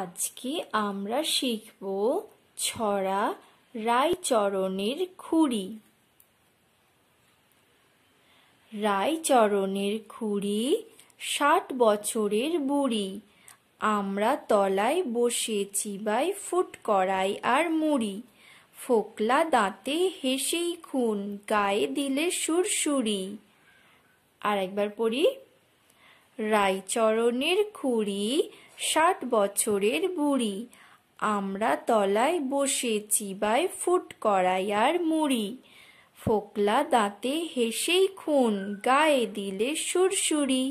আজকে আমরা শিখব ছড়া রায়চরণের খুঁড়ি রায়চরণের খুঁড়ি ষাট বছরের বুড়ি আমরা তলায় বসে চিবাই ফুট করাই আর মুড়ি ফোকলা দাঁতে হেসেই খুন গায়ে দিলে সুরসুরি আর একবার পড়ি রায়চরণের খুড়ি ষাট বছরের বুড়ি আমরা তলায় বসে চিবায় ফুট করাই আর মুড়ি ফোকলা দাঁতে হেসেই খুন গায়ে দিলে সুরসুরি